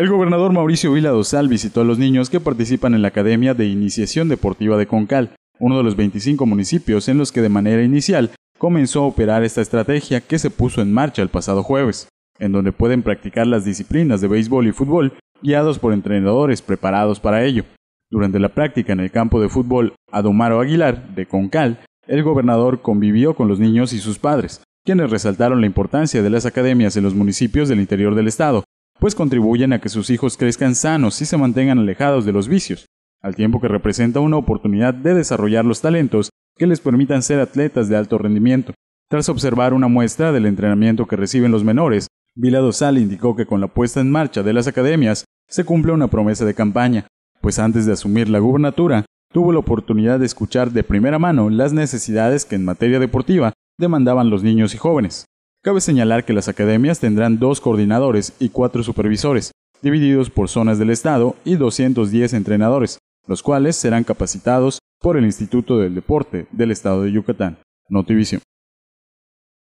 El gobernador Mauricio Vila Dosal visitó a los niños que participan en la Academia de Iniciación Deportiva de Concal, uno de los 25 municipios en los que de manera inicial comenzó a operar esta estrategia que se puso en marcha el pasado jueves, en donde pueden practicar las disciplinas de béisbol y fútbol guiados por entrenadores preparados para ello. Durante la práctica en el campo de fútbol Adomaro Aguilar, de Concal, el gobernador convivió con los niños y sus padres, quienes resaltaron la importancia de las academias en los municipios del interior del estado pues contribuyen a que sus hijos crezcan sanos y se mantengan alejados de los vicios, al tiempo que representa una oportunidad de desarrollar los talentos que les permitan ser atletas de alto rendimiento. Tras observar una muestra del entrenamiento que reciben los menores, Vila Dosal indicó que con la puesta en marcha de las academias se cumple una promesa de campaña, pues antes de asumir la gubernatura, tuvo la oportunidad de escuchar de primera mano las necesidades que en materia deportiva demandaban los niños y jóvenes. Cabe señalar que las academias tendrán dos coordinadores y cuatro supervisores, divididos por zonas del Estado y 210 entrenadores, los cuales serán capacitados por el Instituto del Deporte del Estado de Yucatán. Notivision.